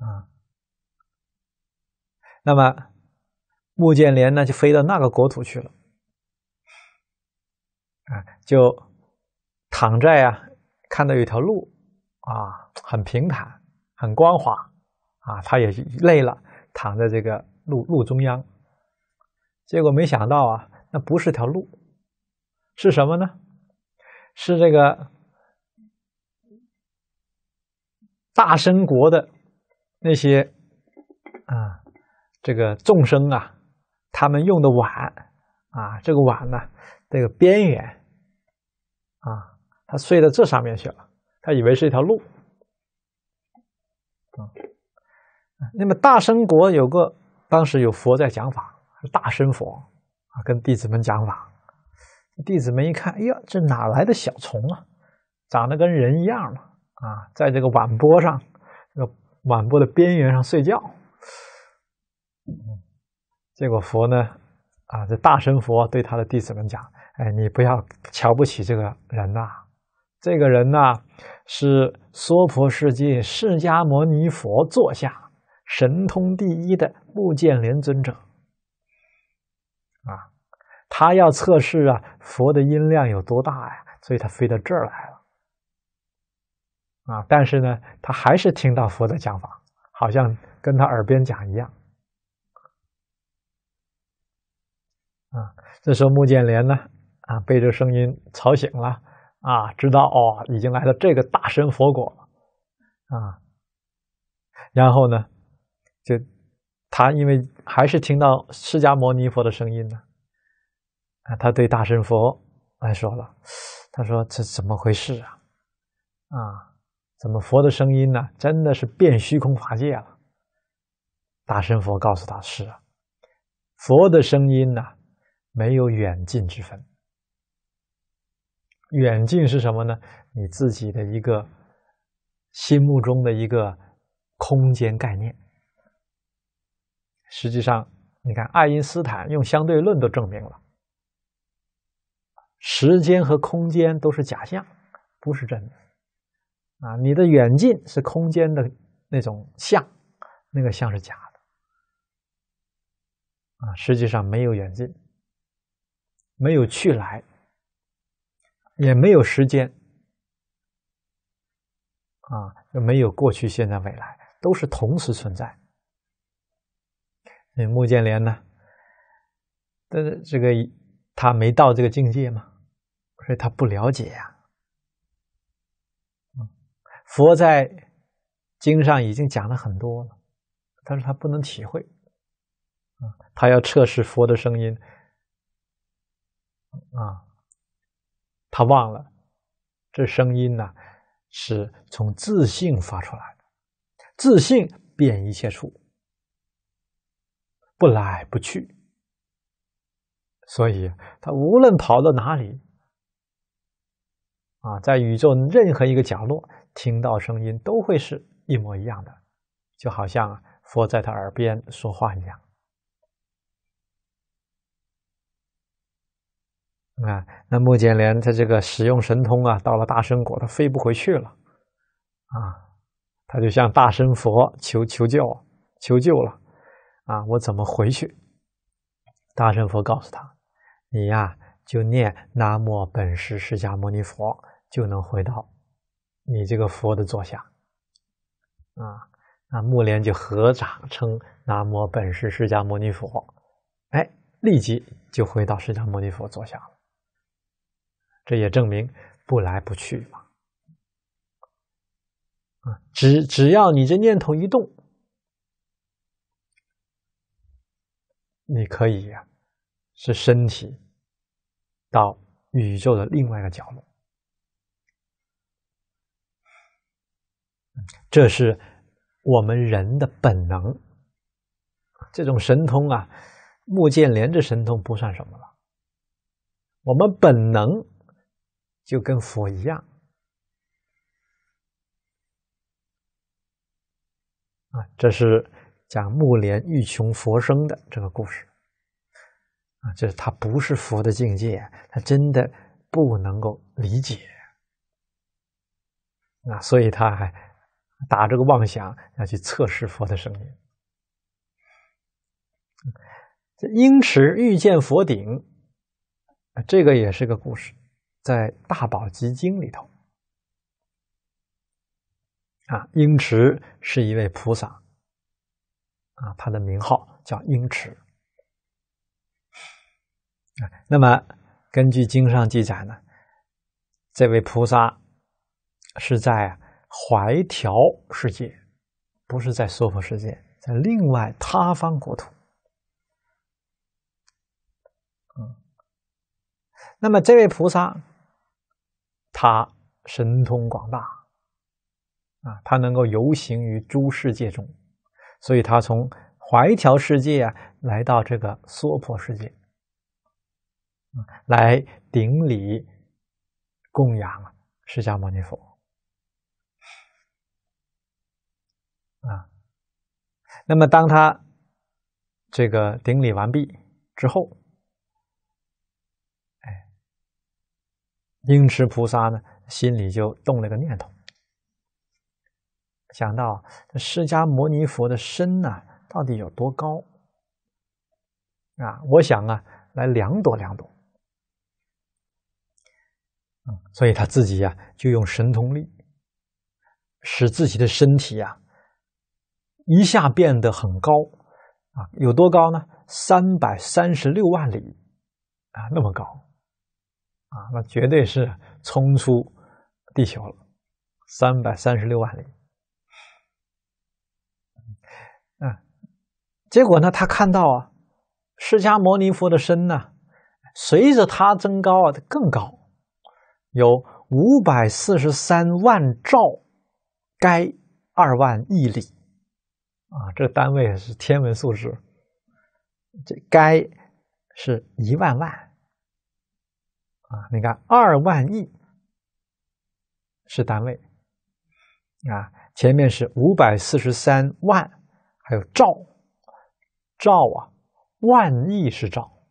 啊，那么穆建连呢，就飞到那个国土去了。啊，就躺在啊，看到有条路啊，很平坦，很光滑啊，他也累了，躺在这个路路中央。结果没想到啊，那不是条路，是什么呢？是这个大生国的。那些啊，这个众生啊，他们用的碗啊，这个碗呢，这个边缘啊，他睡到这上面去了，他以为是一条路啊。那么大生国有个，当时有佛在讲法，大生佛啊，跟弟子们讲法，弟子们一看，哎呀，这哪来的小虫啊，长得跟人一样了啊，在这个碗钵上。满布的边缘上睡觉，结果佛呢？啊，这大神佛对他的弟子们讲：“哎，你不要瞧不起这个人呐，这个人呐是娑婆世界释迦牟尼佛座下神通第一的目犍连尊者啊，他要测试啊佛的音量有多大呀，所以他飞到这儿来了。”啊！但是呢，他还是听到佛的讲法，好像跟他耳边讲一样。啊！这时候穆建莲呢，啊，被这声音吵醒了，啊，知道哦，已经来到这个大神佛国了，啊。然后呢，就他因为还是听到释迦牟尼佛的声音呢，啊，他对大神佛来说了，他说：“这怎么回事啊？啊？”怎么佛的声音呢？真的是变虚空法界了。大神佛告诉他：“是啊，佛的声音呢，没有远近之分。远近是什么呢？你自己的一个心目中的一个空间概念。实际上，你看，爱因斯坦用相对论都证明了，时间和空间都是假象，不是真的。”啊，你的远近是空间的那种像，那个像是假的，啊，实际上没有远近，没有去来，也没有时间，啊，没有过去、现在、未来，都是同时存在。那穆建联呢？是这个他没到这个境界嘛，所以他不了解呀。佛在经上已经讲了很多了，但是他不能体会，啊，他要测试佛的声音，啊，他忘了这声音呢是从自信发出来的，自信变一切处，不来不去，所以他无论跑到哪里，啊，在宇宙任何一个角落。听到声音都会是一模一样的，就好像佛在他耳边说话一样。啊，那木简莲他这个使用神通啊，到了大圣国，他飞不回去了，啊，他就向大神佛求求救，求救了，啊，我怎么回去？大圣佛告诉他：“你呀，就念南无本师释迦牟尼佛，就能回到。”你这个佛的座下，啊，那木莲就合掌称南无本师释迦牟尼佛，哎，立即就回到释迦牟尼佛座下了。这也证明不来不去嘛，啊，只只要你这念头一动，你可以呀，是身体到宇宙的另外一个角落。这是我们人的本能。这种神通啊，目犍连这神通不算什么了。我们本能就跟佛一样啊。这是讲木莲欲穷佛生的这个故事啊。就是他不是佛的境界，他真的不能够理解。啊，所以他还。打这个妄想，要去测试佛的声音。这英持遇见佛顶，这个也是个故事，在《大宝积经》里头。啊，英持是一位菩萨，啊，他的名号叫英池。啊，那么根据经上记载呢，这位菩萨是在。怀调世界不是在娑婆世界，在另外他方国土。嗯，那么这位菩萨，他神通广大，啊，他能够游行于诸世界中，所以他从怀调世界啊来到这个娑婆世界，嗯，来顶礼供养释迦牟尼佛。啊，那么当他这个顶礼完毕之后，哎，应持菩萨呢心里就动了个念头，想到释迦牟尼佛的身呢到底有多高啊？我想啊来量度量度，所以他自己呀就用神通力使自己的身体呀。一下变得很高，啊，有多高呢？三百三十六万里，啊，那么高，啊，那绝对是冲出地球了，三百三十六万里。嗯，结果呢，他看到啊，释迦牟尼佛的身呢，随着他增高啊，更高，有五百四十三万兆该二万亿里。啊，这个单位是天文数字，这该是一万万啊！你看，二万亿是单位啊，前面是五百四十三万，还有兆兆啊，万亿是兆，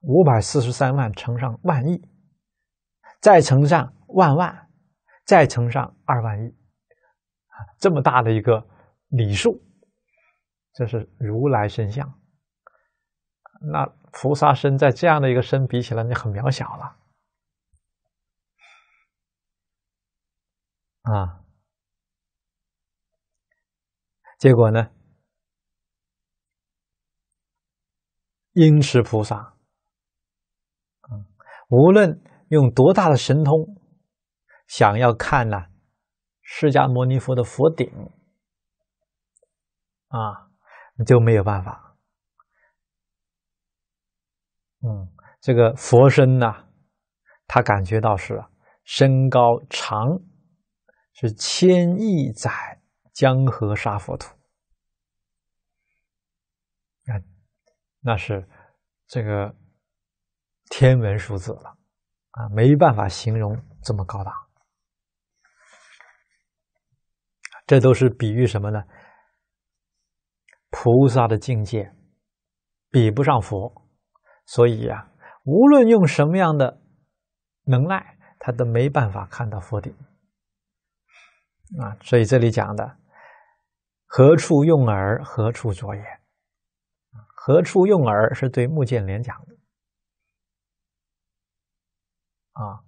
五百四十三万乘上万亿，再乘上万万，再乘上二万亿啊，这么大的一个。礼数，这是如来身相。那菩萨身在这样的一个身比起来，你很渺小了。啊，结果呢？因持菩萨，无论用多大的神通，想要看呢，释迦牟尼佛的佛顶。啊，你就没有办法。嗯，这个佛身呐，他感觉到是身高长是千亿载江河沙佛土，看，那是这个天文数字了啊，没办法形容这么高大。这都是比喻什么呢？菩萨的境界比不上佛，所以呀，无论用什么样的能耐，他都没办法看到佛顶啊。所以这里讲的“何处用耳，何处着眼”，“何处用耳”是对目犍连讲的啊，“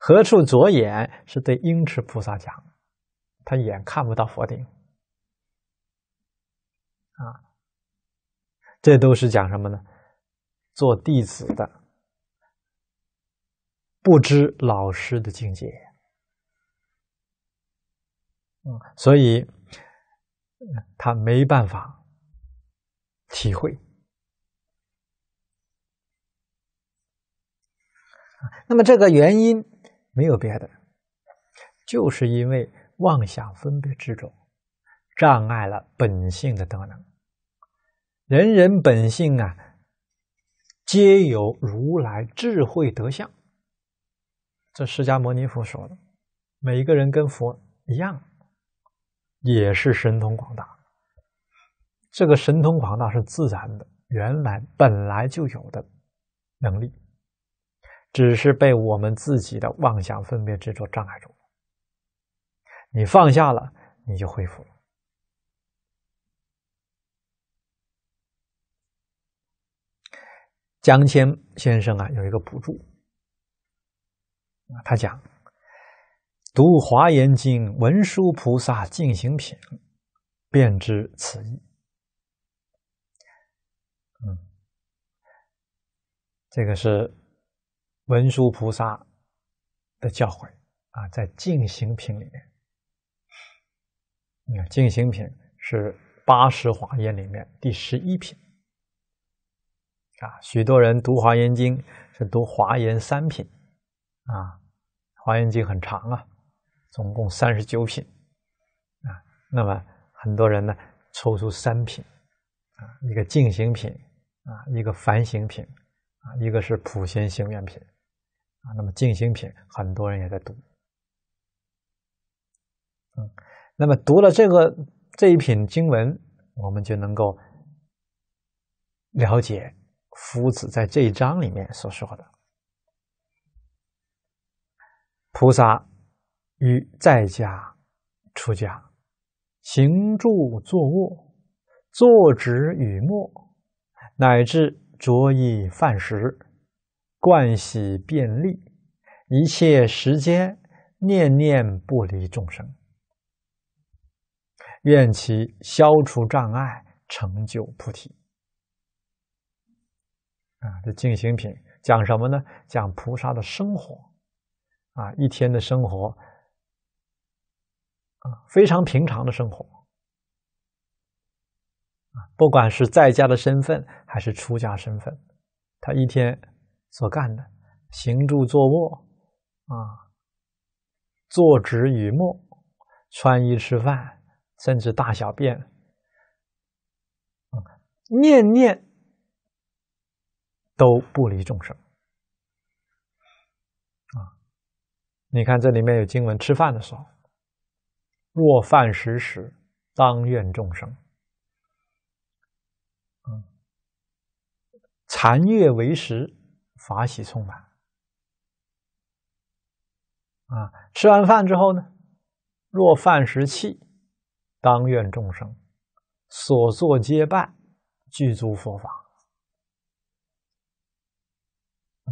何处着眼”是对应池菩萨讲，他眼看不到佛顶。啊，这都是讲什么呢？做弟子的不知老师的境界，嗯，所以他没办法体会。那么这个原因没有别的，就是因为妄想分别之中，障碍了本性的德能。人人本性啊，皆有如来智慧德相。这释迦牟尼佛说的，每一个人跟佛一样，也是神通广大。这个神通广大是自然的，原来本来就有的能力，只是被我们自己的妄想分别执着障碍住你放下了，你就恢复了。江谦先生啊，有一个补注他讲读《华严经》文殊菩萨净行品，便知此意。嗯，这个是文殊菩萨的教诲啊，在净行品里面。你看，净行品是八十华严里面第十一品。啊，许多人读《华严经》是读《华严三品》啊，《华严经》很长啊，总共三十九品啊。那么很多人呢抽出三品啊，一个净行品啊，一个反行品啊，一个是普贤行愿品啊。那么净行品很多人也在读，嗯，那么读了这个这一品经文，我们就能够了解。夫子在这一章里面所说的，菩萨于在家、出家，行住坐卧、坐止与默，乃至着衣饭食、盥洗便利，一切时间，念念不离众生，愿其消除障碍，成就菩提。啊，这静行品讲什么呢？讲菩萨的生活啊，一天的生活啊，非常平常的生活啊，不管是在家的身份还是出家身份，他一天所干的行住坐卧啊，坐止与卧，穿衣吃饭，甚至大小便，嗯，念念。都不离众生啊！你看这里面有经文，吃饭的时候，若饭食时，当愿众生，嗯，残月为食，法喜充满。啊，吃完饭之后呢，若饭食气，当愿众生所作皆办，具足佛法。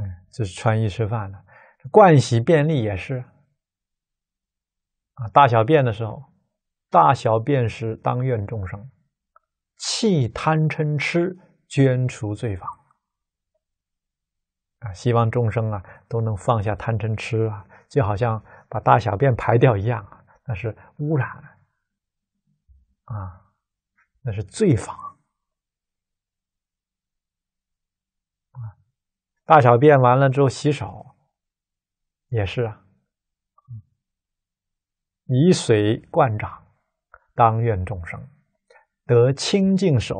嗯，就是穿衣吃饭了，盥洗便利也是。啊，大小便的时候，大小便时当愿众生，弃贪嗔痴，捐除罪法。啊，希望众生啊都能放下贪嗔痴啊，就好像把大小便排掉一样啊，那是污染，啊，那是罪法。大小便完了之后洗手，也是啊。以水灌掌，当愿众生得清净手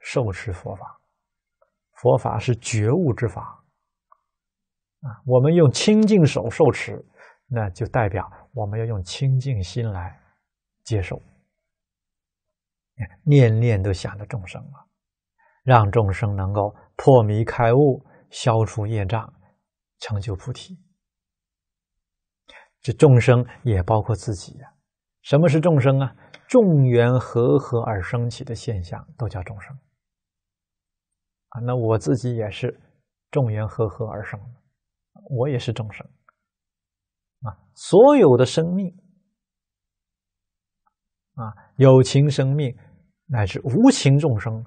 受持佛法。佛法是觉悟之法啊！我们用清净手受持，那就代表我们要用清净心来接受，念念都想着众生了，让众生能够破迷开悟。消除业障，成就菩提。这众生也包括自己呀。什么是众生啊？众缘和合而升起的现象都叫众生啊。那我自己也是众缘和合而生的，我也是众生啊。所有的生命啊，有情生命乃至无情众生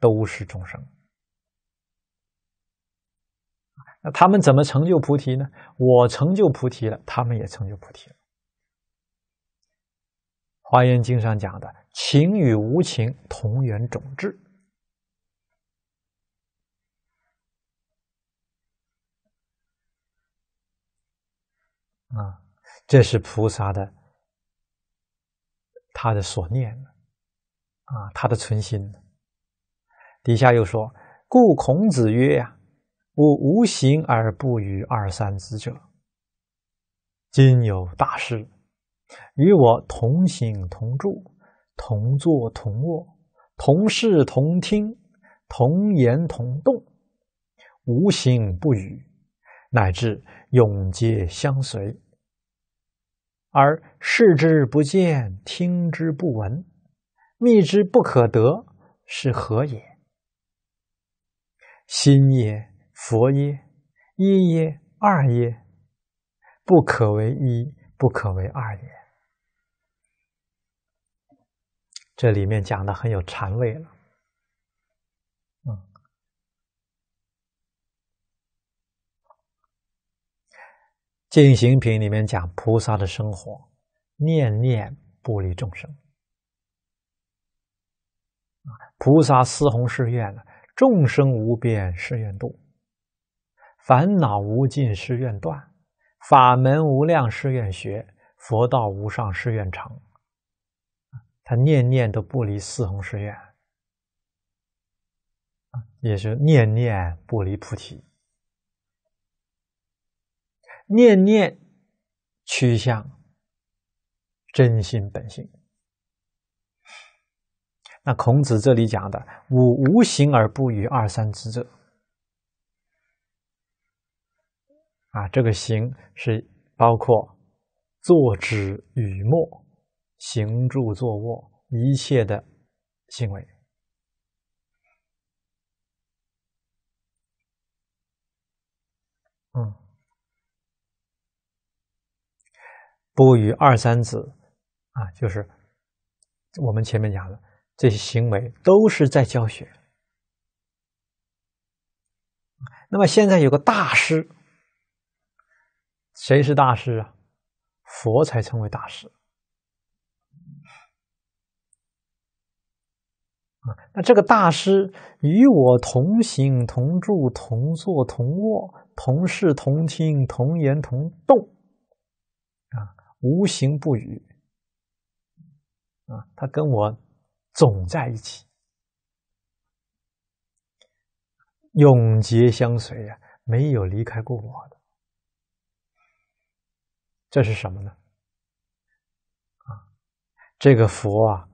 都是众生。那他们怎么成就菩提呢？我成就菩提了，他们也成就菩提了。《华严经》上讲的“情与无情同源种质”，啊，这是菩萨的他的所念啊，他的存心。底下又说：“故孔子曰呀。”吾无形而不与二三子者，今有大事，与我同行同住，同坐同卧，同视同听，同言同动，无形不语，乃至永结相随，而视之不见，听之不闻，觅之不可得，是何也？心也。佛耶一耶二耶，不可为一，不可为二耶。这里面讲的很有禅味了。嗯，《行品》里面讲菩萨的生活，念念不离众生。菩萨四弘誓愿了，众生无边誓愿度。烦恼无尽，誓愿断；法门无量，誓愿学；佛道无上，誓愿成。他念念都不离四弘誓愿，也是念念不离菩提，念念趋向真心本性。那孔子这里讲的“吾无形而不与二三之者”。啊，这个行是包括坐、止、语、默，行、住、坐、卧，一切的行为。嗯，不与二三子啊，就是我们前面讲的这些行为，都是在教学。那么现在有个大师。谁是大师啊？佛才称为大师。啊，那这个大师与我同行、同住、同坐、同卧、同视、同听、同言、同动，啊，无形不语，啊，他跟我总在一起，永结相随啊，没有离开过我的。这是什么呢？啊，这个佛啊，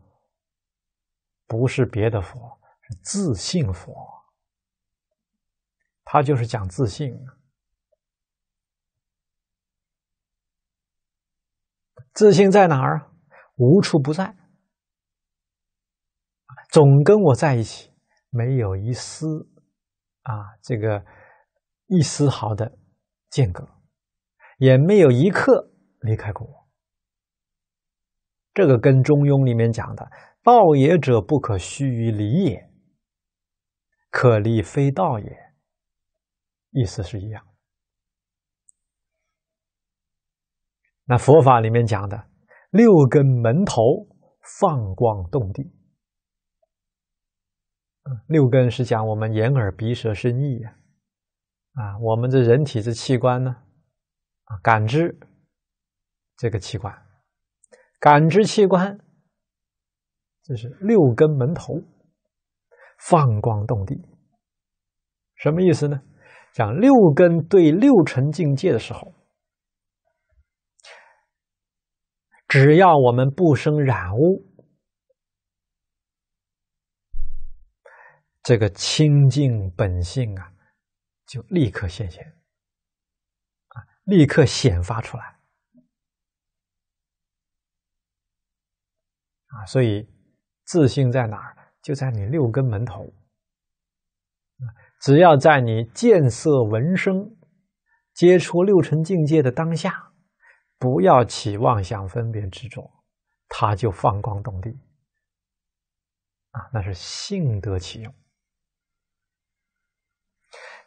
不是别的佛，是自信佛。他就是讲自信。自信在哪儿啊？无处不在，总跟我在一起，没有一丝啊，这个一丝毫的间隔，也没有一刻。离开过，这个跟《中庸》里面讲的“道也者，不可虚于离也，可离非道也”意思是一样。那佛法里面讲的六根门头放光动地，六根是讲我们眼耳鼻舌身意啊，啊，我们这人体这器官呢，啊，感知。这个器官，感知器官，这是六根门头，放光动地，什么意思呢？讲六根对六尘境界的时候，只要我们不生染污，这个清净本性啊，就立刻显现，啊，立刻显发出来。啊，所以自信在哪儿？就在你六根门头。只要在你见色闻声、接触六尘境界的当下，不要起妄想、分别、执着，它就放光动地。啊，那是性得其用。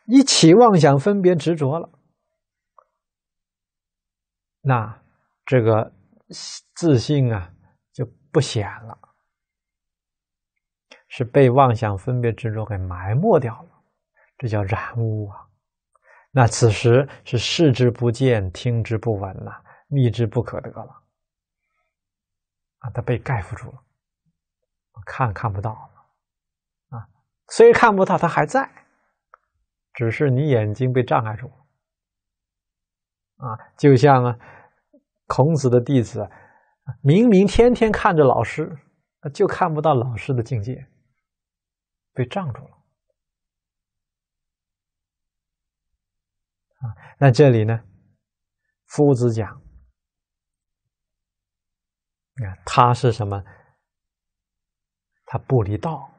一起妄想、分别、执着了，那这个自信啊。不显了，是被妄想分别执着给埋没掉了，这叫染污啊！那此时是视之不见，听之不闻了，觅之不可得了啊！它被盖覆住了，看看不到了啊！虽看不到，它还在，只是你眼睛被障碍住了啊！就像孔子的弟子。明明天天看着老师，就看不到老师的境界，被障住了。啊，那这里呢？夫子讲，啊，他是什么？他不离道。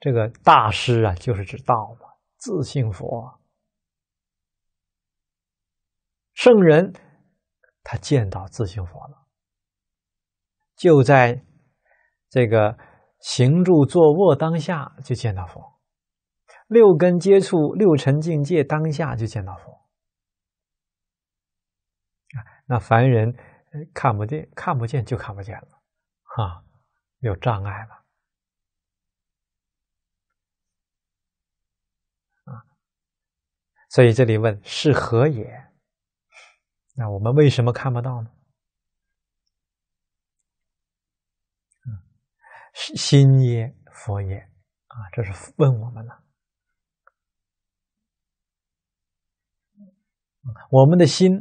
这个大师啊，就是指道嘛，自信佛，圣人。他见到自行佛了，就在这个行住坐卧当下就见到佛，六根接触六尘境界当下就见到佛那凡人看不见，看不见就看不见了，哈，有障碍了啊！所以这里问是何也？那我们为什么看不到呢？心耶佛耶啊，这是问我们了。我们的心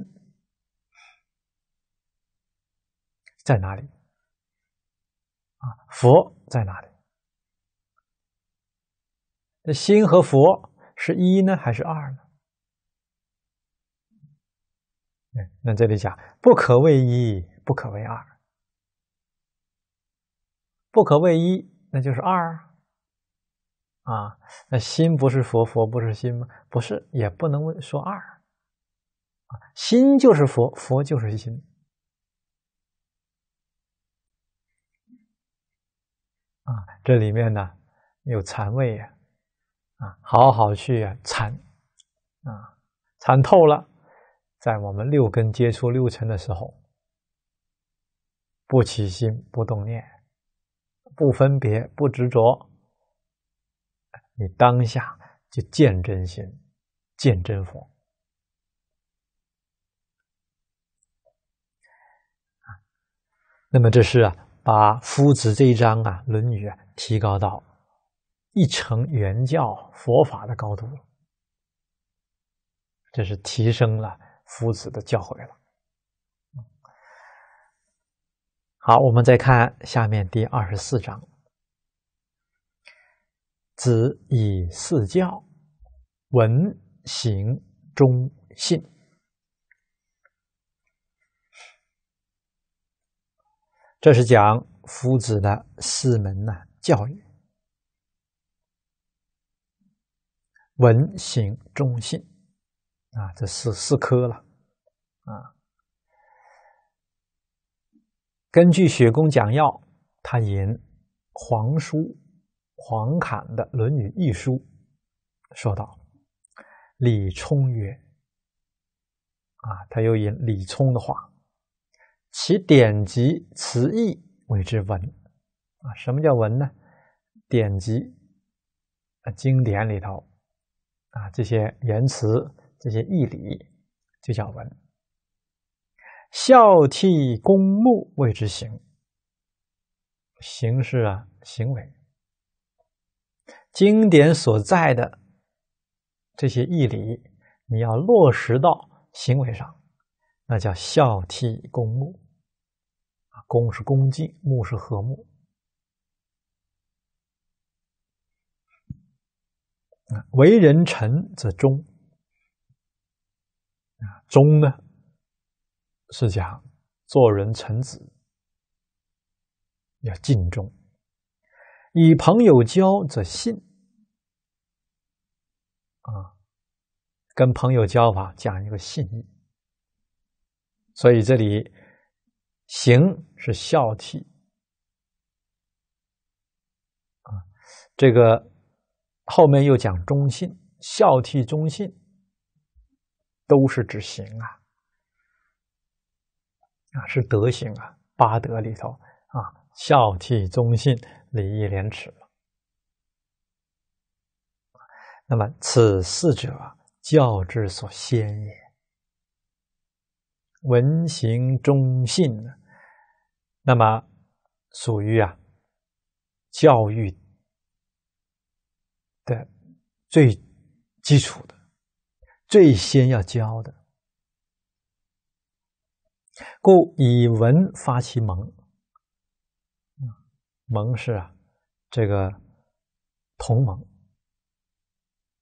在哪里？啊，佛在哪里？那心和佛是一呢，还是二呢？那这里讲不可为一，不可为二，不可为一，那就是二啊。那心不是佛，佛不是心吗？不是，也不能说二心就是佛，佛就是心啊。这里面呢有禅味呀，啊，好好去啊禅啊，禅透了。在我们六根接触六尘的时候，不起心，不动念，不分别，不执着，你当下就见真心，见真佛。那么这是啊，把夫子这一章啊《论语》啊，提高到一成原教佛法的高度，这是提升了。夫子的教诲了。好，我们再看下面第二十四章：“子以四教，文、行、忠、信。”这是讲夫子的四门呢教育：文、行、忠、信。啊，这四四科了，啊，根据《雪公讲要》，他引黄书黄侃的《论语一书》说道：“李冲曰，啊，他又引李冲的话，其典籍词义为之文，啊，什么叫文呢？典籍啊，经典里头啊，这些言辞。”这些义理就叫文，孝悌公睦谓之行。行是啊行为，经典所在的这些义理，你要落实到行为上，那叫孝悌公睦。公是恭敬，睦是和睦。为人臣则忠。忠呢，是讲做人臣子要尽忠，以朋友交则信啊，跟朋友交往讲一个信义，所以这里行是孝悌啊，这个后面又讲忠信，孝悌忠信。都是指行啊，啊是德行啊，八德里头啊，孝悌忠信礼义廉耻那么此四者，教之所先也。文行忠信，那么属于啊教育的最基础的。最先要教的，故以文发其蒙。蒙是啊，这个同盟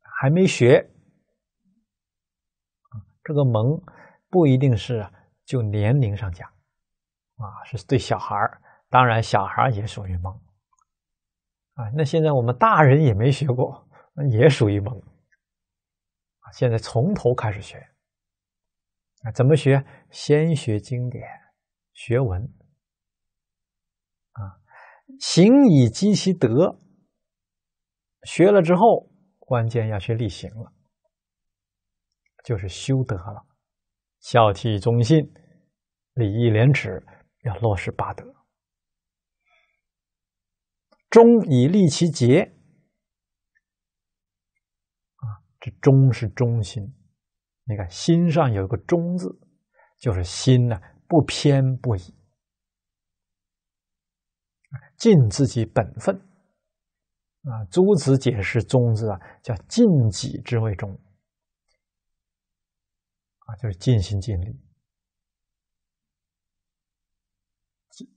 还没学。这个蒙不一定是就年龄上讲啊，是对小孩儿。当然，小孩儿也属于蒙啊。那现在我们大人也没学过，也属于蒙。现在从头开始学啊？怎么学？先学经典，学文啊，行以积其德。学了之后，关键要学立行了，就是修德了。孝悌忠信，礼义廉耻，要落实八德。忠以立其节。这忠是忠心，你看心上有个忠字，就是心呢不偏不倚，尽自己本分。啊，朱子解释中字啊，叫尽己之谓忠。啊，就是尽心尽力，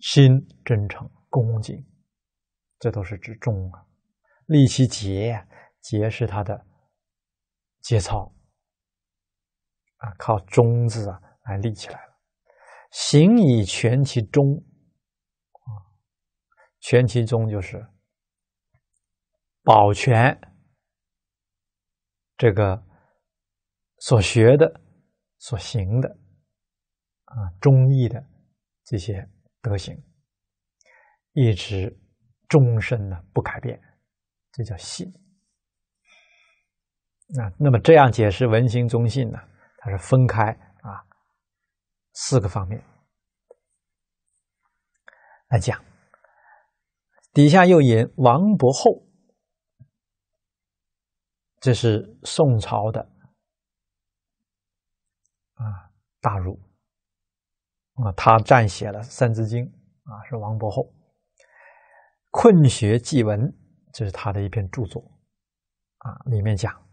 心真诚恭敬，这都是指忠啊。立其节呀，节是他的。节操啊，靠忠字啊来立起来了。行以全其中啊，全其中就是保全这个所学的、所行的啊忠义的这些德行，一直终身呢不改变，这叫信。那那么这样解释“文心宗信”呢？它是分开啊，四个方面来讲。底下又引王伯厚，这是宋朝的啊大儒啊，他撰写了《三字经》啊，是王伯厚。《困学记闻》这是他的一篇著作啊，里面讲。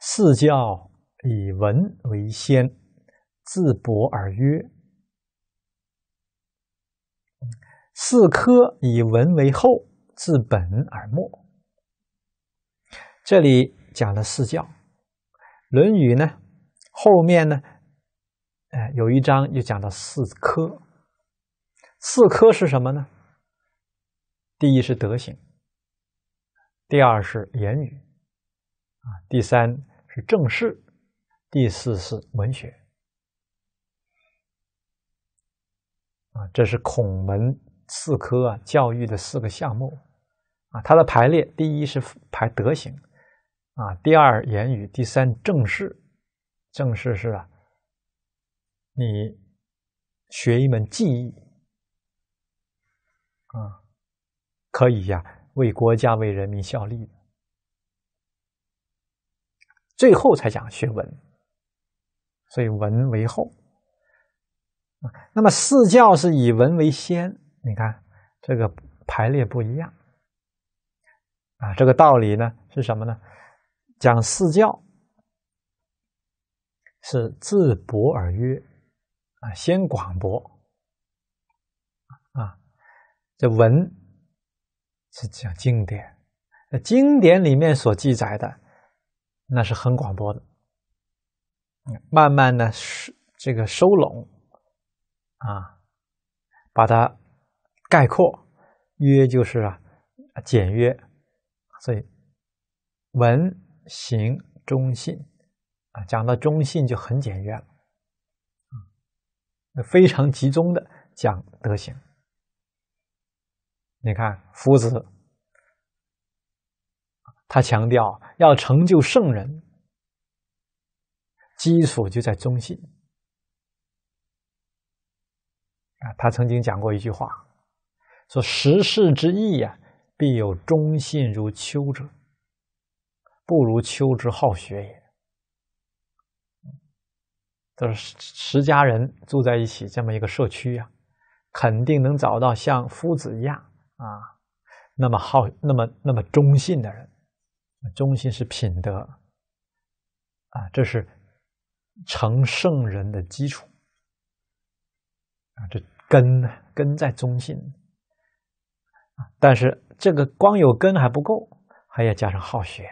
四教以文为先，自博而约；四科以文为后，自本而末。这里讲了四教，《论语》呢后面呢，哎，有一章又讲到四科。四科是什么呢？第一是德行，第二是言语，啊，第三。正事，第四是文学。啊，这是孔门四科啊，教育的四个项目啊。它的排列，第一是排德行啊，第二言语，第三正事。正事是啊，你学一门技艺啊，可以呀，为国家为人民效力。最后才讲学文，所以文为后。那么四教是以文为先，你看这个排列不一样，啊，这个道理呢是什么呢？讲四教是自博而约，啊，先广博，啊，这文是讲经典，经典里面所记载的。那是很广播的，慢慢的这个收拢，啊，把它概括，约就是啊，简约，所以文行忠信，啊，讲到中信就很简约了，非常集中的讲德行，你看夫子。他强调要成就圣人，基础就在忠信啊！他曾经讲过一句话，说：“十世之义啊，必有忠信如丘者，不如丘之好学也。”都是十家人住在一起这么一个社区啊，肯定能找到像夫子一样啊，那么好、那么那么忠信的人。忠信是品德啊，这是成圣人的基础啊，这根根在忠信啊。但是这个光有根还不够，还要加上好学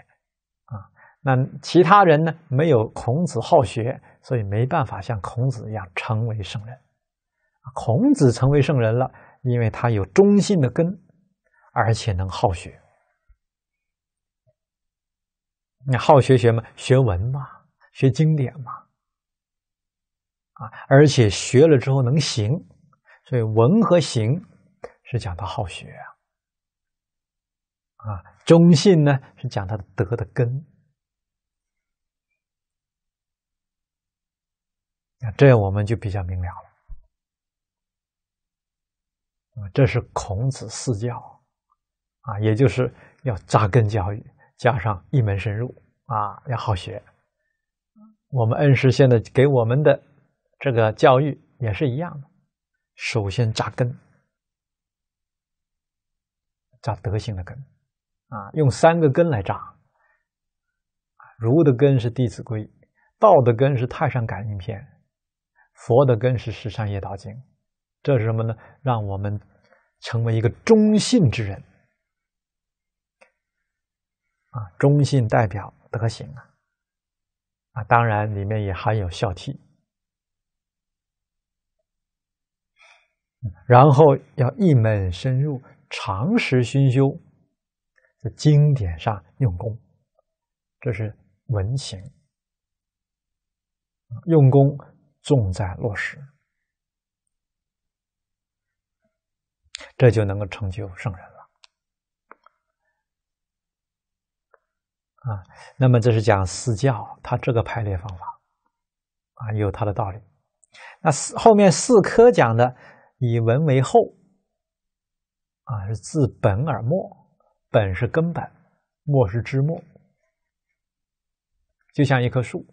啊。那其他人呢？没有孔子好学，所以没办法像孔子一样成为圣人。孔子成为圣人了，因为他有忠信的根，而且能好学。你好学学吗？学文嘛，学经典嘛，啊！而且学了之后能行，所以文和行是讲他好学啊。啊，忠信呢是讲他的德的根。那这样我们就比较明了了。这是孔子四教啊，也就是要扎根教育。加上一门深入啊，要好学。我们恩师现在给我们的这个教育也是一样的，首先扎根，扎德行的根啊，用三个根来扎。儒的根是《弟子规》，道的根是《太上感应篇》，佛的根是《十善业道经》。这是什么呢？让我们成为一个忠信之人。啊，忠信代表德行啊，啊，当然里面也含有孝悌。然后要一门深入，常识熏修，在经典上用功，这是文行。用功重在落实，这就能够成就圣人了。啊，那么这是讲四教，它这个排列方法啊，有它的道理。那四后面四科讲的以文为后，啊，是自本而末，本是根本，末是枝末。就像一棵树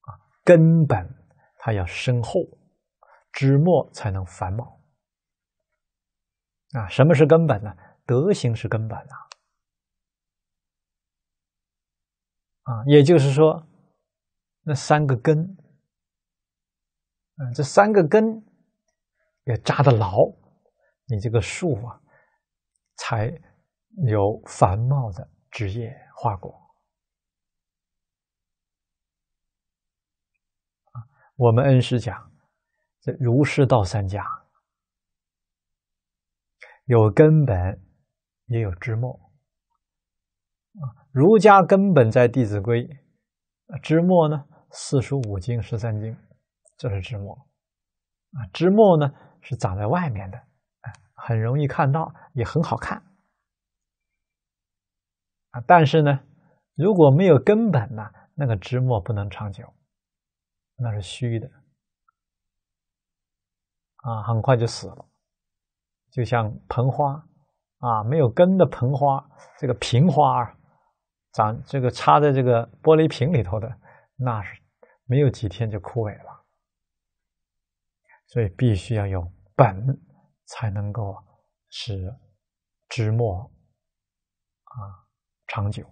啊，根本它要深厚，枝末才能繁茂。啊，什么是根本呢？德行是根本啊。啊，也就是说，那三个根，嗯，这三个根要扎得牢，你这个树啊，才有繁茂的枝叶花果。啊，我们恩师讲，这儒释道三家有根本，也有枝末。啊，儒家根本在《弟子规》，知末呢？四书五经、十三经，这是知末啊。知末呢是长在外面的，很容易看到，也很好看啊。但是呢，如果没有根本呢，那个知末不能长久，那是虚的啊，很快就死了。就像盆花啊，没有根的盆花，这个瓶花啊。咱这个插在这个玻璃瓶里头的，那是没有几天就枯萎了。所以必须要用本，才能够使枝末啊长久。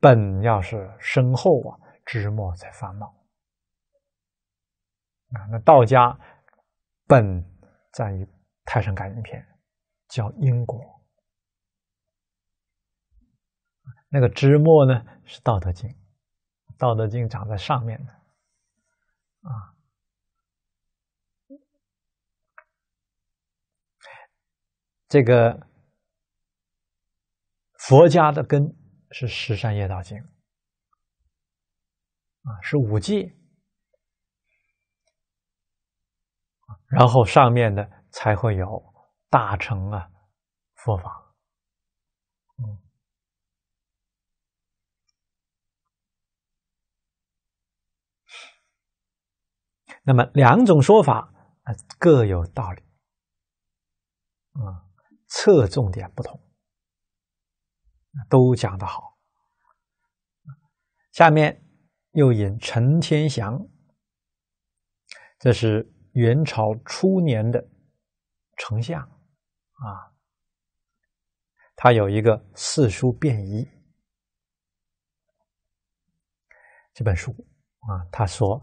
本要是深厚啊，枝末才繁茂。啊，那道家本在于《太上感应篇》，叫因果。那个知末呢是《道德经》，《道德经》长在上面的，啊，这个佛家的根是《十三叶道经》，啊，是五戒，然后上面的才会有大乘啊佛法。那么两种说法啊各有道理，啊，侧重点不同，都讲得好。下面又引陈天祥，这是元朝初年的丞相啊，他有一个《四书便疑》这本书啊，他说。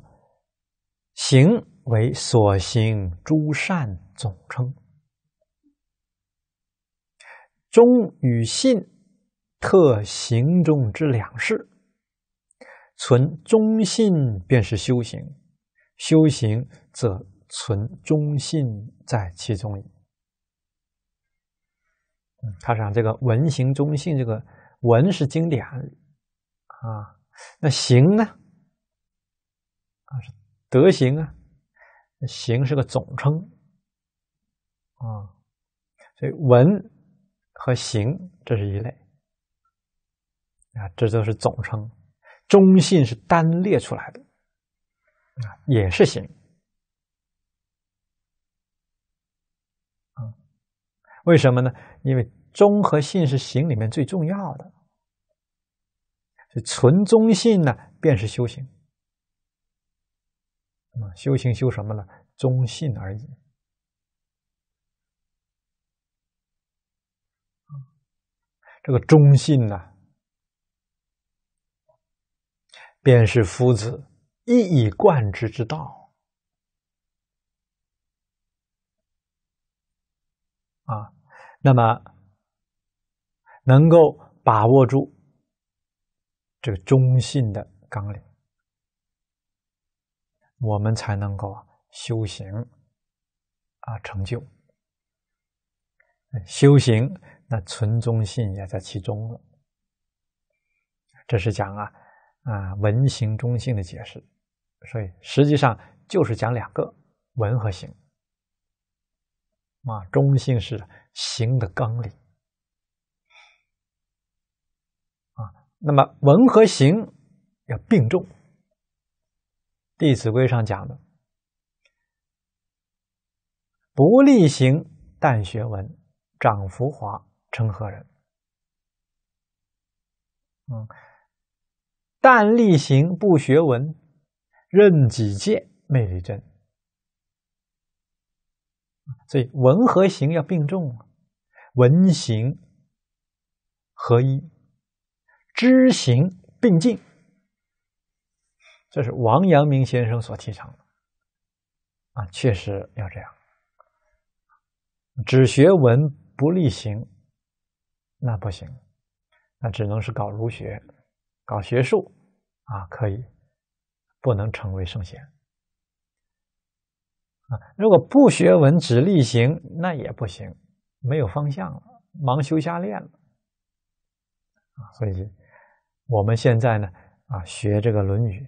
行为所行诸善总称，忠与信，特行中之两事。存忠信便是修行，修行则存忠信在其中矣。他讲这个文行忠信，这个文是经典啊，那行呢？德行啊，行是个总称啊，所以文和行这是一类啊，这都是总称。忠信是单列出来的啊，也是行。嗯，为什么呢？因为忠和信是行里面最重要的，所以忠信呢，便是修行。修行修什么呢？忠信而已。这个忠信呢，便是夫子一以贯之之道啊。那么，能够把握住这个忠信的纲领。我们才能够修行啊，成就。修行那存忠信也在其中了。这是讲啊啊文行中性的解释，所以实际上就是讲两个文和行啊，中性是行的纲领啊。那么文和行要并重。《弟子规》上讲的：“不力行，但学文，长浮华，成何人？”嗯，“但力行，不学文，任己见，昧力真。”所以，文和行要并重啊，文行合一，知行并进。这是王阳明先生所提倡的啊，确实要这样。只学文不力行，那不行，那只能是搞儒学、搞学术啊，可以，不能成为圣贤啊。如果不学文只力行，那也不行，没有方向了，盲修瞎练了啊。所以，我们现在呢啊，学这个《论语》。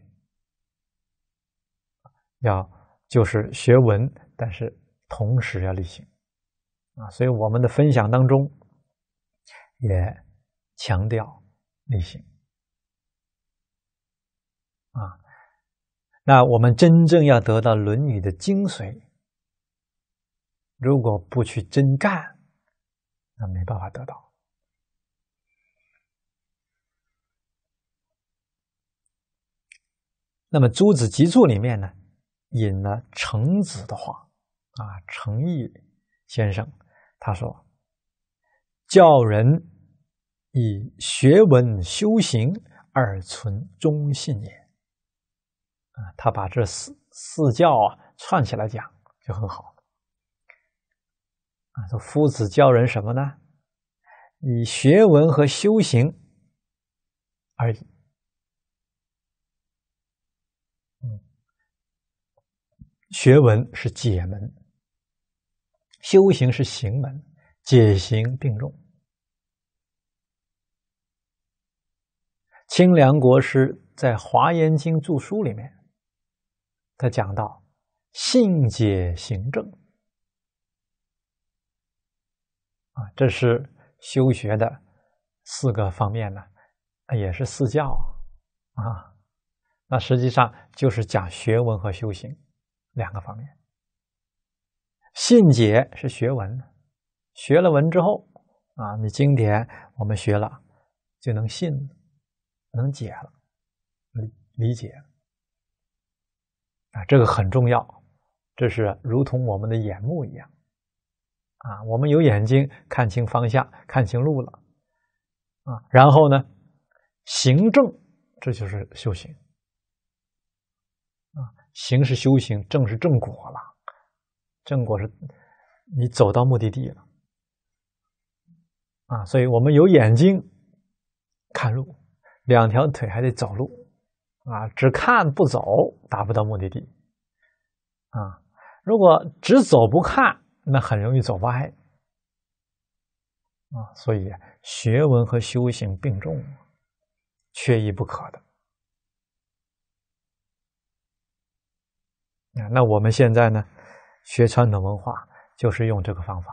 要就是学文，但是同时要立行啊，所以我们的分享当中也强调立行啊。那我们真正要得到《论语》的精髓，如果不去真干，那没办法得到。那么《朱子集注》里面呢？引了程子的话啊，程颐先生他说：“教人以学文修行而存忠信也。”啊，他把这四四教啊串起来讲就很好。啊，说夫子教人什么呢？以学文和修行而已。学文是解门，修行是行门，解行并重。清凉国师在《华严经》注疏里面，他讲到“信解行证”，啊，这是修学的四个方面呢，也是四教啊。那实际上就是讲学文和修行。两个方面，信解是学文学了文之后啊，你经典我们学了就能信，能解了理理解啊，这个很重要，这是如同我们的眼目一样啊，我们有眼睛看清方向，看清路了啊，然后呢，行正这就是修行。行是修行，正是正果了。正果是，你走到目的地了。啊，所以我们有眼睛看路，两条腿还得走路。啊，只看不走，达不到目的地。啊，如果只走不看，那很容易走歪。啊，所以学文和修行并重，缺一不可的。那那我们现在呢，学传统文化就是用这个方法，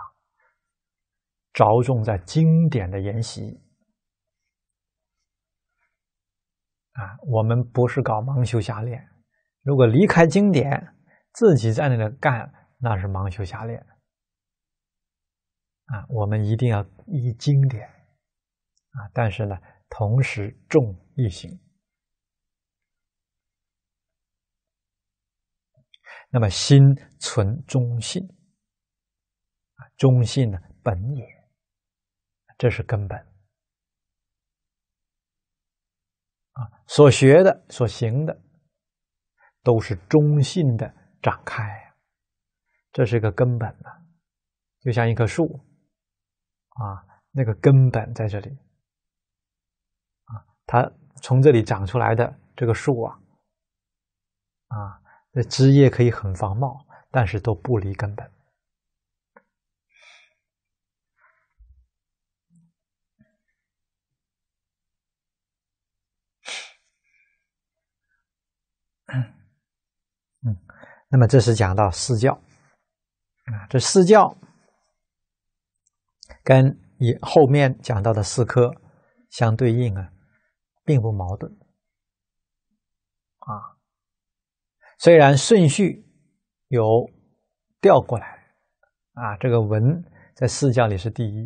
着重在经典的研习。啊，我们不是搞盲修瞎练。如果离开经典，自己在那干，那是盲修瞎练。啊，我们一定要依经典。啊，但是呢，同时重一行。那么，心存中性中性呢，本也，这是根本啊。所学的，所行的，都是中性的展开，这是个根本呐。就像一棵树啊，那个根本在这里啊，它从这里长出来的这个树啊，啊。那枝叶可以很繁茂，但是都不离根本。嗯，那么这是讲到四教啊，这四教跟以后面讲到的四科相对应啊，并不矛盾啊。虽然顺序有调过来，啊，这个文在四教里是第一，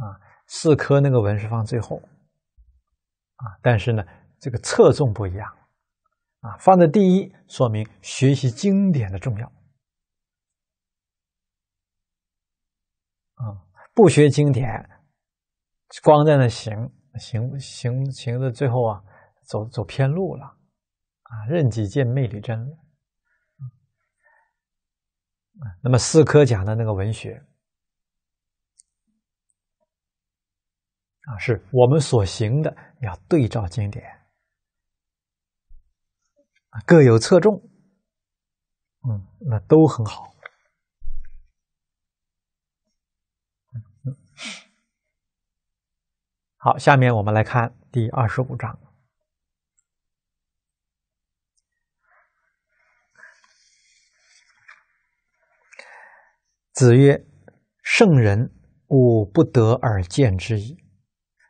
啊，四科那个文是放最后，啊，但是呢，这个侧重不一样，啊，放在第一，说明学习经典的重要，啊，不学经典，光在那行行行行的，最后啊，走走偏路了。啊，任己见，昧理真了。啊，那么思科讲的那个文学，啊，是我们所行的要对照经典，各有侧重。嗯，那都很好。好，下面我们来看第二十五章。子曰：“圣人，吾不得而见之矣；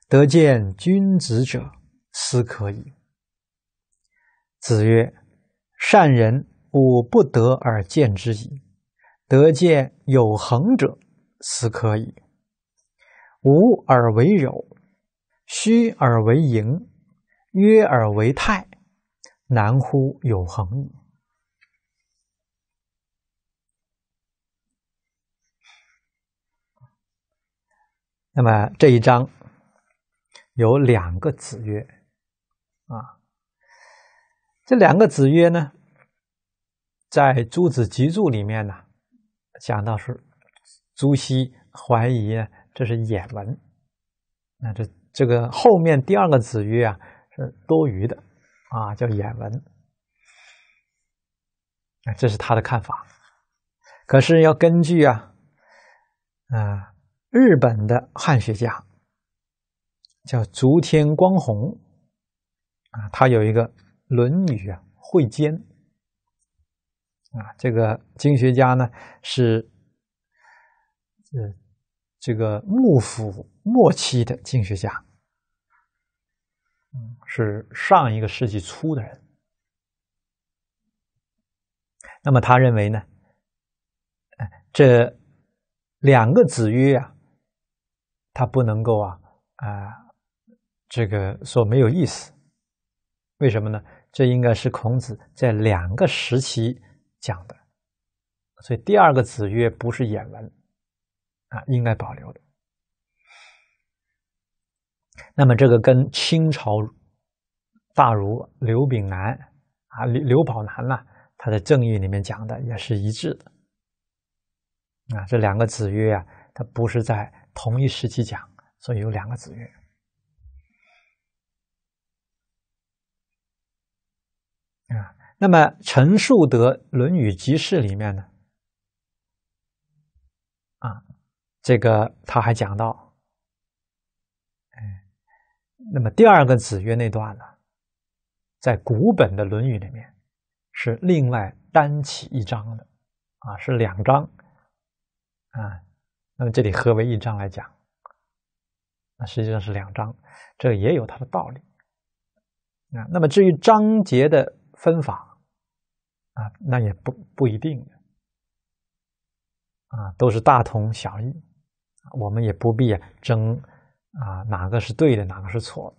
得见君子者，斯可矣。”子曰：“善人，吾不得而见之矣；得见有恒者，斯可矣。无而为有，虚而为盈，约而为泰，难乎有恒矣。”那么这一章有两个子曰，啊，这两个子曰呢，在朱子集注里面呢，讲到是朱熹怀疑这是眼文，那这这个后面第二个子曰啊是多余的啊，叫眼文，这是他的看法。可是要根据啊，啊。日本的汉学家叫竹天光宏啊，他有一个《论语》啊会笺啊，这个经学家呢是，嗯，这个幕府末期的经学家，嗯，是上一个世纪初的人。那么他认为呢，这两个子曰啊。他不能够啊啊，这个说没有意思，为什么呢？这应该是孔子在两个时期讲的，所以第二个子曰不是演文啊，应该保留的。那么这个跟清朝大儒刘炳南啊、刘刘宝南呢，他的正义里面讲的也是一致的啊。这两个子曰啊，他不是在。同一时期讲，所以有两个子曰啊。那么陈树德《论语集释》里面呢，啊，这个他还讲到，哎，那么第二个子曰那段呢，在古本的《论语》里面是另外单起一章的，啊，是两章，啊。那么这里合为一章来讲，那实际上是两章，这也有它的道理啊。那么至于章节的分法啊，那也不不一定的啊，都是大同小异，我们也不必啊争啊哪个是对的，哪个是错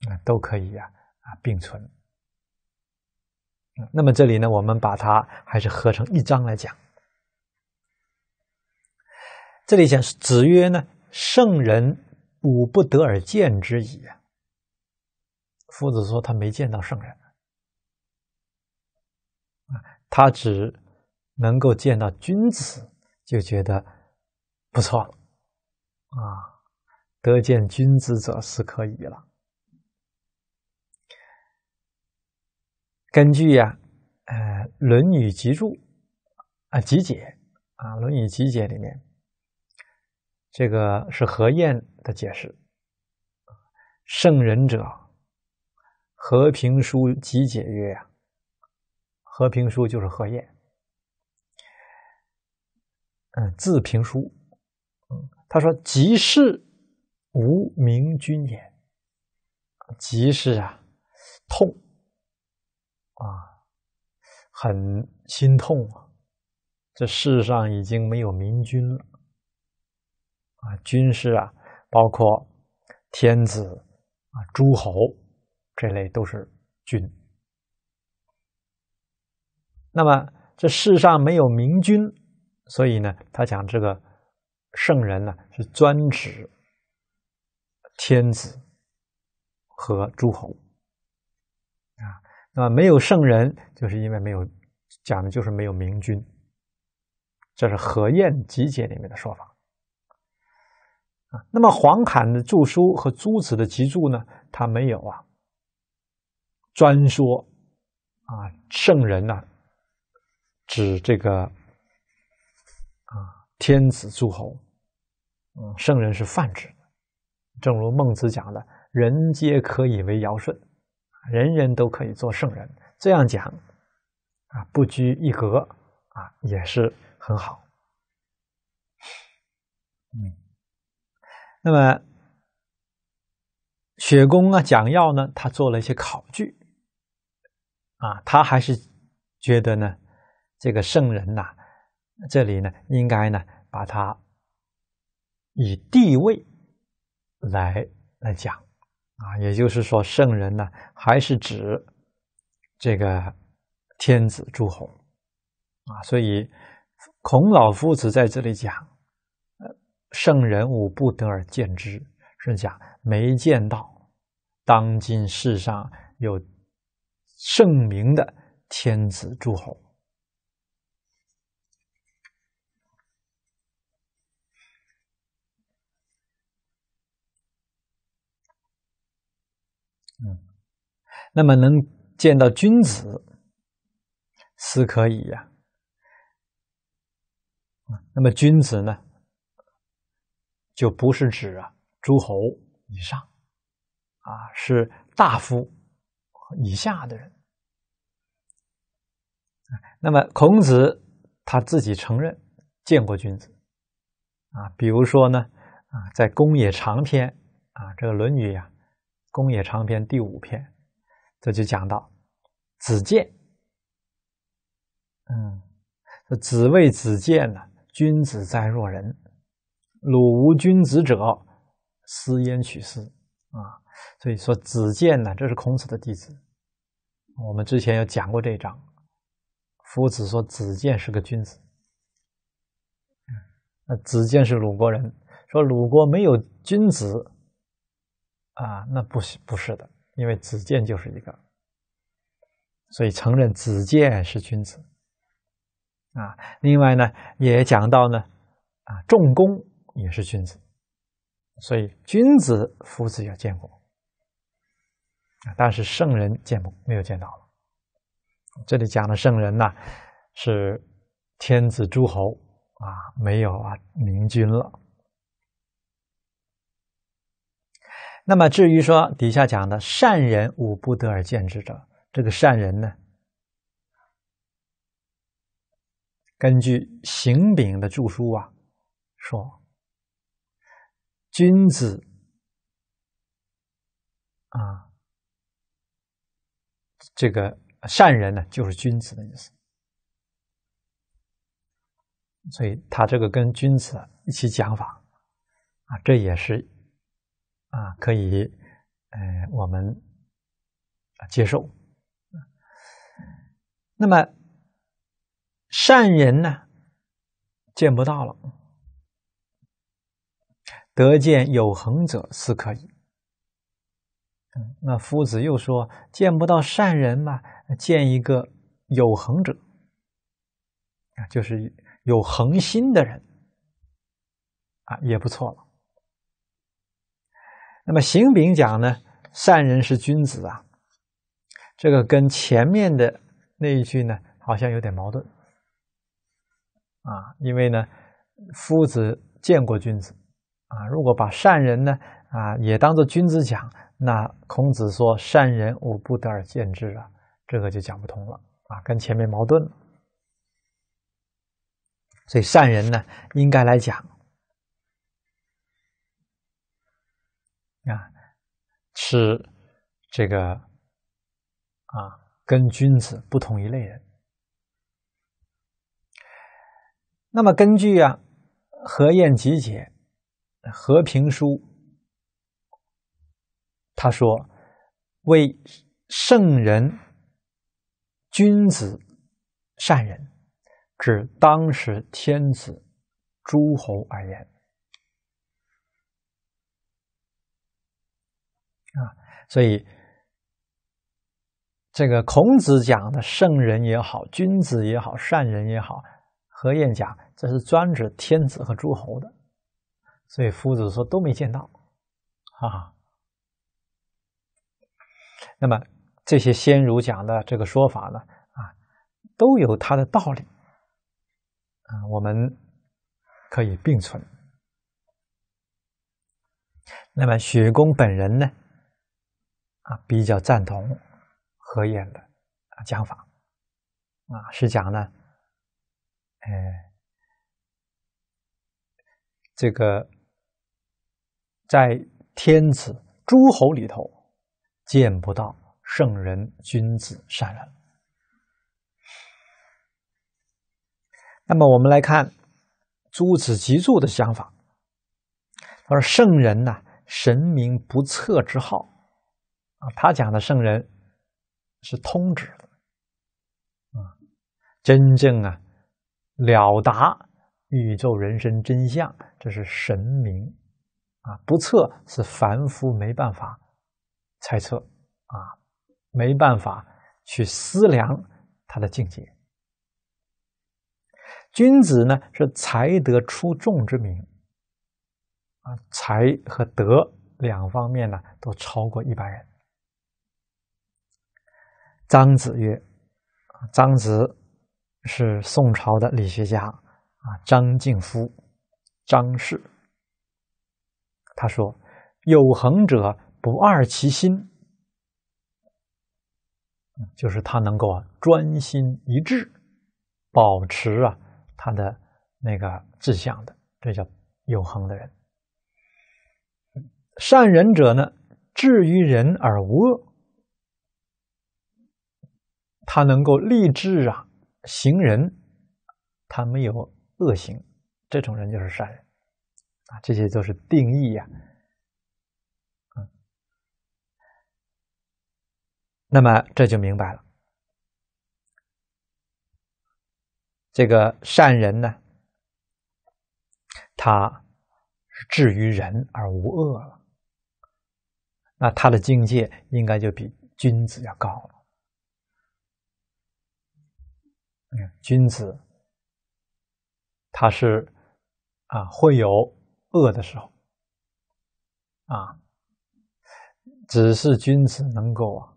的，都可以呀啊并存。那么这里呢，我们把它还是合成一章来讲。这里讲子曰呢，圣人吾不得而见之矣。夫子说他没见到圣人他只能够见到君子，就觉得不错了啊。得见君子者，是可以了。根据呀，呃，《论语集注》啊，《集解》啊，《论语集解》里面。这个是何晏的解释。圣人者，和平书集解曰：“和平书就是何晏，嗯，字平书，嗯。”他说：“即是无明君也，即是啊，痛啊，很心痛啊，这世上已经没有明君了。”啊，军师啊，包括天子啊，诸侯这类都是君。那么这世上没有明君，所以呢，他讲这个圣人呢是专指天子和诸侯啊。那么没有圣人，就是因为没有讲的就是没有明君。这是何晏集解里面的说法。那么黄侃的著书和朱子的集注呢，他没有啊，专说啊圣人呢，指这个啊天子诸侯，嗯，圣人是泛指。正如孟子讲的，人皆可以为尧舜，人人都可以做圣人，这样讲啊，不拘一格啊，也是很好。嗯。那么，雪公啊，讲药呢，他做了一些考据，啊，他还是觉得呢，这个圣人呐，这里呢，应该呢，把他以地位来来讲，啊，也就是说，圣人呢，还是指这个天子诸侯，啊，所以孔老夫子在这里讲。圣人吾不得而见之，是讲没见到当今世上有圣明的天子诸侯。嗯，那么能见到君子是可以呀。那么君子呢？就不是指啊诸侯以上，啊是大夫以下的人，那么孔子他自己承认见过君子，啊比如说呢啊在《公冶长篇》啊这个《论语》呀，《公冶长篇》第五篇，这就讲到子建，嗯，子谓子建呢，君子在若人。鲁无君子者，思焉取思啊，所以说子建呢，这是孔子的弟子。我们之前有讲过这一章，夫子说子建是个君子。那子健是鲁国人，说鲁国没有君子，啊，那不是不是的，因为子健就是一个，所以承认子健是君子。啊，另外呢，也讲到呢，啊仲弓。也是君子，所以君子、夫子也见过但是圣人见不没有见到了。这里讲的圣人呢，是天子、诸侯啊，没有啊明君了。那么至于说底下讲的善人，吾不得而见之者，这个善人呢，根据行昺的著书啊，说。君子啊，这个善人呢，就是君子的意思，所以他这个跟君子一起讲法啊，这也是啊，可以，呃，我们接受。那么善人呢，见不到了。得见有恒者，斯可以。嗯，那夫子又说，见不到善人嘛，见一个有恒者啊，就是有恒心的人啊，也不错了。那么邢昺讲呢，善人是君子啊，这个跟前面的那一句呢，好像有点矛盾啊，因为呢，夫子见过君子。啊，如果把善人呢，啊，也当做君子讲，那孔子说善人吾不得而见之啊，这个就讲不通了啊，跟前面矛盾了。所以善人呢，应该来讲，啊，是这个啊，跟君子不同一类人。那么根据啊，何晏集解。和平书，他说：“为圣人、君子、善人，指当时天子、诸侯而言。”啊，所以这个孔子讲的圣人也好，君子也好，善人也好，何晏讲，这是专指天子和诸侯的。所以夫子说都没见到啊，那么这些先儒讲的这个说法呢，啊，都有他的道理啊，我们可以并存。那么雪公本人呢，啊，比较赞同何晏的啊讲法啊，是讲呢，哎，这个。在天子诸侯里头，见不到圣人君子善人。那么我们来看朱子集注的想法。他说：“圣人呢，神明不测之号啊。”他讲的圣人是通指的啊，真正啊了达宇宙人生真相，这是神明。啊，不测是凡夫没办法猜测啊，没办法去思量他的境界。君子呢是才德出众之名啊，才和德两方面呢都超过一般人。张子曰，张子是宋朝的理学家啊，张敬夫，张氏。他说：“有恒者不二其心，就是他能够啊专心一致，保持啊他的那个志向的，这叫有恒的人。善人者呢，至于人而无恶，他能够立志啊行人，他没有恶行，这种人就是善人。”这些都是定义呀，那么这就明白了。这个善人呢，他是至于人而无恶了，那他的境界应该就比君子要高了。君子，他是啊会有。恶的时候，啊，只是君子能够啊，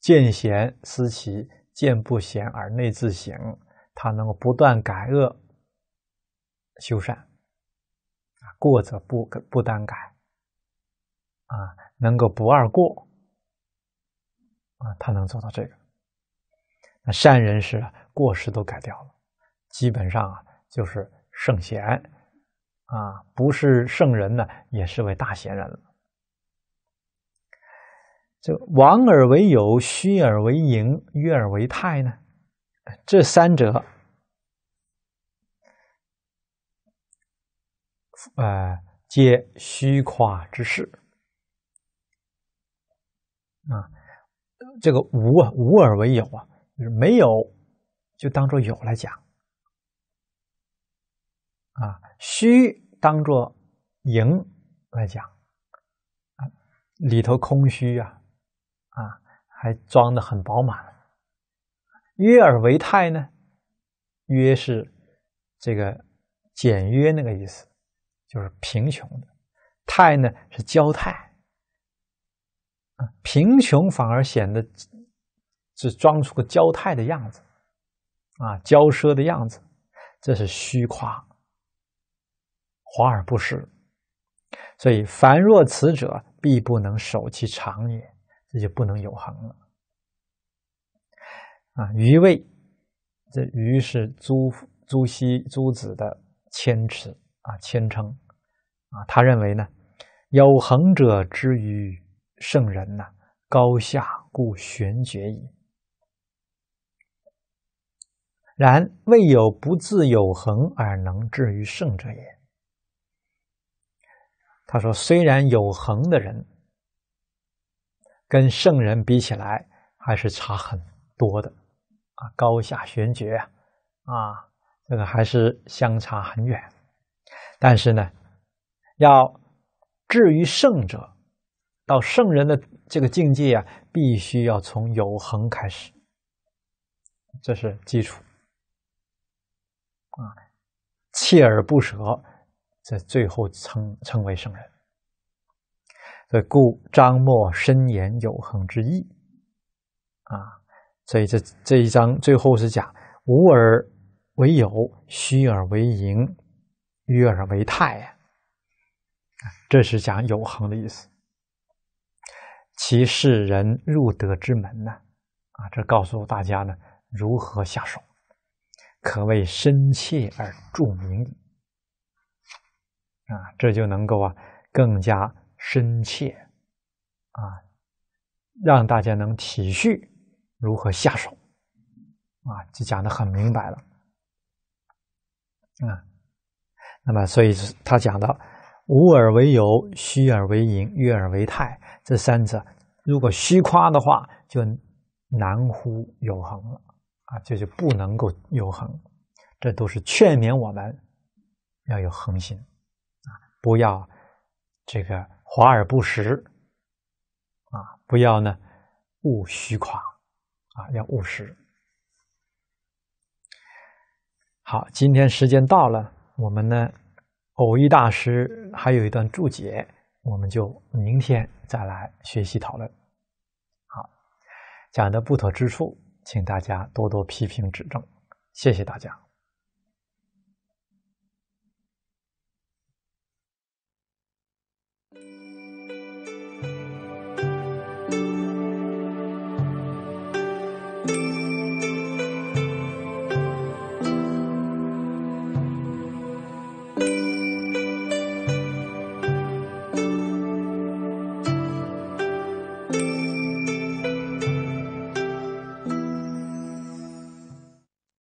见贤思齐，见不贤而内自省，他能够不断改恶修善，啊，过则不不单改，啊，能够不二过，啊，他能做到这个，那善人是过失都改掉了，基本上啊，就是圣贤。啊，不是圣人呢，也是位大贤人了。这亡而为有，虚而为盈，约而为泰呢？这三者，呃，皆虚夸之事啊。这个无啊，无而为有啊，就是没有，就当做有来讲。啊，虚当做盈来讲，啊，里头空虚啊，啊，还装的很饱满。约而为泰呢？约是这个简约那个意思，就是贫穷的。泰呢是骄泰，啊，贫穷反而显得只装出个娇态的样子，啊，骄奢的样子，这是虚夸。华而不实，所以凡若此者，必不能守其长也，这就不能有恒了。啊，余谓这余是朱朱熹朱子的谦辞啊，谦称啊。他认为呢，有恒者之于圣人呐，高下故悬绝矣。然未有不自有恒而能至于圣者也。他说：“虽然有恒的人，跟圣人比起来，还是差很多的，啊，高下悬绝啊，啊，这个还是相差很远。但是呢，要至于圣者，到圣人的这个境界啊，必须要从有恒开始，这是基础，啊，锲而不舍。”这最后称称为圣人，所以故张默深言有恒之意啊。所以这这一章最后是讲无而为有，虚而为盈，约而为泰这是讲永恒的意思。其世人入德之门呢？啊！这告诉大家呢如何下手，可谓深切而著名矣。啊，这就能够啊，更加深切啊，让大家能体恤如何下手啊，就讲的很明白了啊。那么，所以他讲到无而为有，虚而为盈，约而为泰这三者，如果虚夸的话，就难乎有恒了啊，这就不能够有恒。这都是劝勉我们要有恒心。不要这个华而不实啊！不要呢务虚夸啊，要务实。好，今天时间到了，我们呢偶遇大师还有一段注解，我们就明天再来学习讨论。好，讲的不妥之处，请大家多多批评指正。谢谢大家。